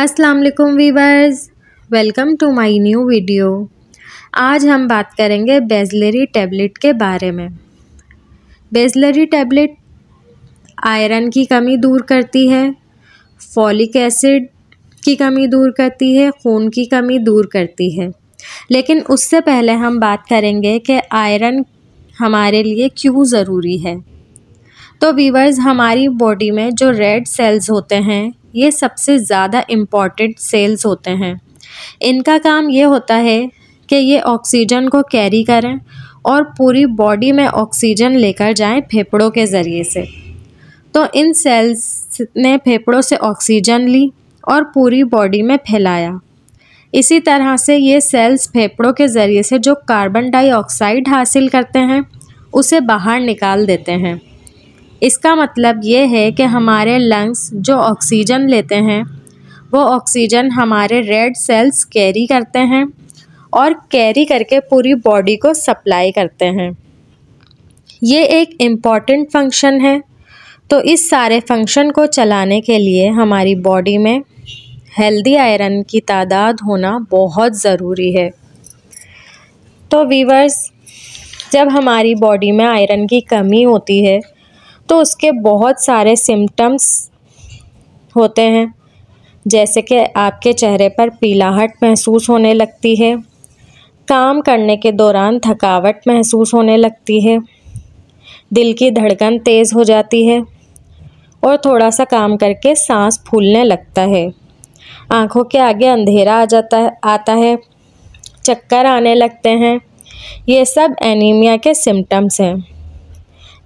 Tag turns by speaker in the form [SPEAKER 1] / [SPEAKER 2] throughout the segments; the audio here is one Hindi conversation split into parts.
[SPEAKER 1] अस्सलाम वालेकुम viewers welcome to my new video आज हम बात करेंगे बेजलरी टैबलेट के बारे में बेजलरी टैबलेट आयरन की कमी दूर करती है फॉलिक एसिड की कमी दूर करती है खून की कमी दूर करती है लेकिन उससे पहले हम बात करेंगे कि आयरन हमारे लिए क्यों ज़रूरी है तो वीवर्स हमारी बॉडी में जो रेड सेल्स होते हैं ये सबसे ज़्यादा इम्पॉर्टेंट सेल्स होते हैं इनका काम ये होता है कि ये ऑक्सीजन को कैरी करें और पूरी बॉडी में ऑक्सीजन लेकर जाएं फेफड़ों के ज़रिए से तो इन सेल्स ने फेफड़ों से ऑक्सीजन ली और पूरी बॉडी में फैलाया इसी तरह से ये सेल्स फेफड़ों के ज़रिए से जो कार्बन डाइऑक्साइड हासिल करते हैं उसे बाहर निकाल देते हैं इसका मतलब ये है कि हमारे लंग्स जो ऑक्सीजन लेते हैं वो ऑक्सीजन हमारे रेड सेल्स कैरी करते हैं और कैरी करके पूरी बॉडी को सप्लाई करते हैं ये एक इम्पॉर्टेंट फंक्शन है तो इस सारे फंक्शन को चलाने के लिए हमारी बॉडी में हेल्दी आयरन की तादाद होना बहुत ज़रूरी है तो वीवर्स जब हमारी बॉडी में आयरन की कमी होती है तो उसके बहुत सारे सिम्टम्स होते हैं जैसे कि आपके चेहरे पर पीलाहट महसूस होने लगती है काम करने के दौरान थकावट महसूस होने लगती है दिल की धड़कन तेज़ हो जाती है और थोड़ा सा काम करके सांस फूलने लगता है आँखों के आगे अंधेरा आ जाता है आता है चक्कर आने लगते हैं ये सब एनीमिया के सिम्टम्स हैं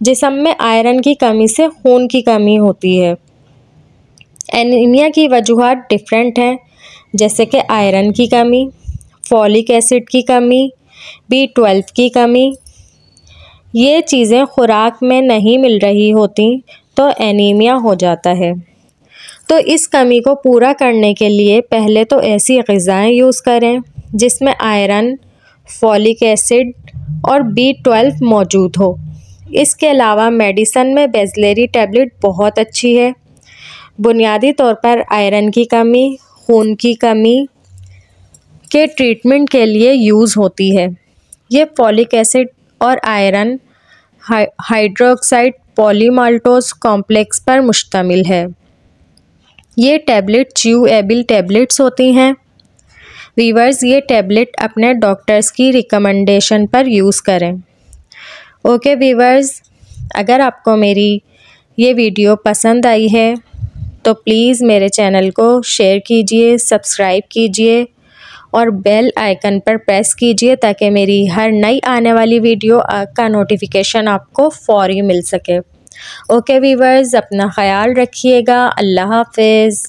[SPEAKER 1] जिसम में आयरन की कमी से खून की कमी होती है एनीमिया की वजूहत डिफरेंट हैं जैसे कि आयरन की कमी फॉलिक एसिड की कमी बी ट्वेल्व की कमी ये चीज़ें खुराक में नहीं मिल रही होती तो एनीमिया हो जाता है तो इस कमी को पूरा करने के लिए पहले तो ऐसी गज़ाएँ यूज़ करें जिसमें आयरन फॉलिक एसिड और बी ट्वेल्व मौजूद हो इसके अलावा मेडिसन में बेजलेरी टैबलेट बहुत अच्छी है बुनियादी तौर पर आयरन की कमी खून की कमी के ट्रीटमेंट के लिए यूज़ होती है ये फॉलिक एसिड और आयरन हाइड्रोक्साइड पॉलीमाल्टोज कॉम्प्लेक्स पर मुश्तमिल है ये टैबलेट च्यू एबिल टैबलेट्स होती हैं वीवर्स ये टैबलेट अपने डॉक्टर्स की रिकमेंडेशन पर यूज़ करें ओके वीवर्स अगर आपको मेरी ये वीडियो पसंद आई है तो प्लीज़ मेरे चैनल को शेयर कीजिए सब्सक्राइब कीजिए और बेल आइकन पर प्रेस कीजिए ताकि मेरी हर नई आने वाली वीडियो का नोटिफिकेशन आपको फौरी मिल सके ओके वीवर्स अपना ख्याल रखिएगा अल्लाह हाफिज़